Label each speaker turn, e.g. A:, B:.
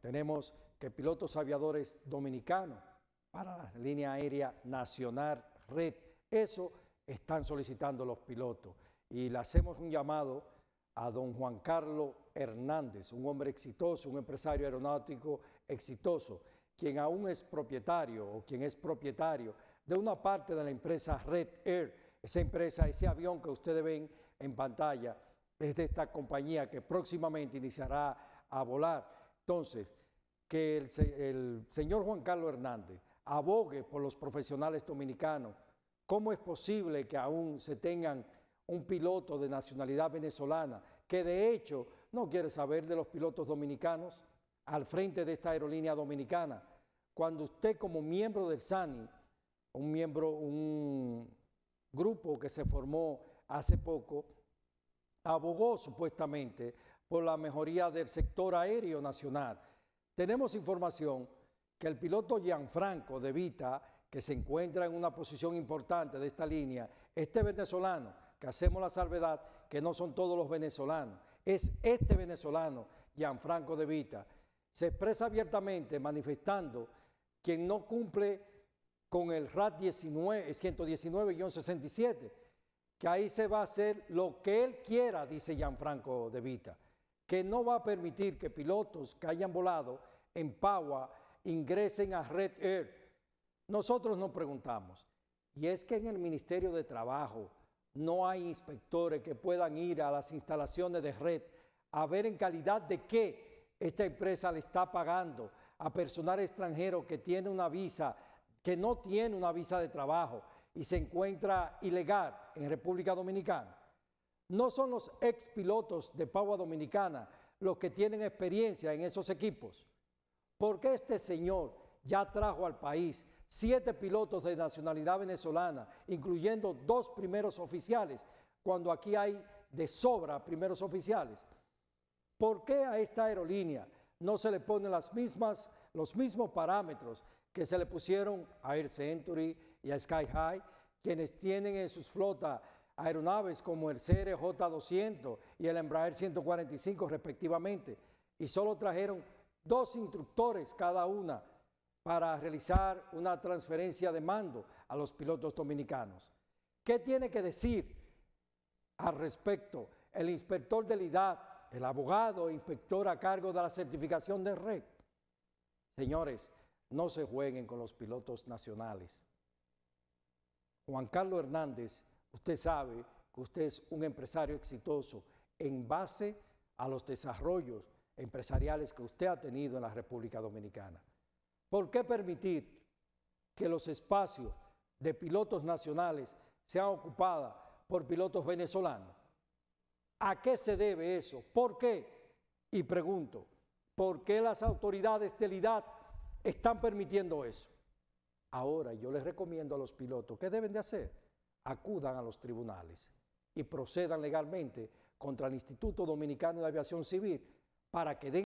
A: Tenemos que pilotos aviadores dominicanos para la línea aérea nacional red, eso están solicitando los pilotos. Y le hacemos un llamado a don Juan Carlos Hernández, un hombre exitoso, un empresario aeronáutico exitoso, quien aún es propietario o quien es propietario de una parte de la empresa Red Air. Esa empresa, ese avión que ustedes ven en pantalla, es de esta compañía que próximamente iniciará a volar. Entonces, que el, señor Juan Carlos Hernández abogue por los profesionales dominicanos. ¿Cómo es posible que aún se tengan un piloto de nacionalidad venezolana que de hecho no quiere saber de los pilotos dominicanos al frente de esta aerolínea dominicana? Cuando usted como miembro del SANI, un miembro, un grupo que se formó hace poco, abogó supuestamente por la mejoría del sector aéreo nacional. Tenemos información que el piloto Gianfranco de Vita, que se encuentra en una posición importante de esta línea, este venezolano, que hacemos la salvedad, que no son todos los venezolanos, es este venezolano, Gianfranco de Vita, se expresa abiertamente manifestando quien no cumple con el RAT 119 67 que ahí se va a hacer lo que él quiera, dice Gianfranco de Vita que no va a permitir que pilotos que hayan volado en Paua ingresen a Red Air. Nosotros nos preguntamos, y es que en el Ministerio de Trabajo no hay inspectores que puedan ir a las instalaciones de Red a ver en calidad de qué esta empresa le está pagando a personal extranjero que tiene una visa, que no tiene una visa de trabajo y se encuentra ilegal en República Dominicana no son los ex pilotos de Paua Dominicana los que tienen experiencia en esos equipos. Porque este señor ya trajo al país siete pilotos de nacionalidad venezolana, incluyendo dos primeros oficiales, cuando aquí hay de sobra primeros oficiales. ¿Por qué a esta aerolínea no se le ponen los mismos parámetros que se le pusieron a Air Century y a Sky High, quienes tienen en sus flotas aeronaves como el CRJ-200 y el Embraer 145 respectivamente, y solo trajeron dos instructores cada una para realizar una transferencia de mando a los pilotos dominicanos. ¿Qué tiene que decir al respecto el inspector la IDAD, el abogado e inspector a cargo de la certificación de red? Señores, no se jueguen con los pilotos nacionales. Juan Carlos Hernández Usted sabe que usted es un empresario exitoso en base a los desarrollos empresariales que usted ha tenido en la República Dominicana. ¿Por qué permitir que los espacios de pilotos nacionales sean ocupados por pilotos venezolanos? ¿A qué se debe eso? ¿Por qué? Y pregunto, ¿por qué las autoridades del IDAT están permitiendo eso? Ahora yo les recomiendo a los pilotos, ¿qué deben de hacer? acudan a los tribunales y procedan legalmente contra el Instituto Dominicano de Aviación Civil para que den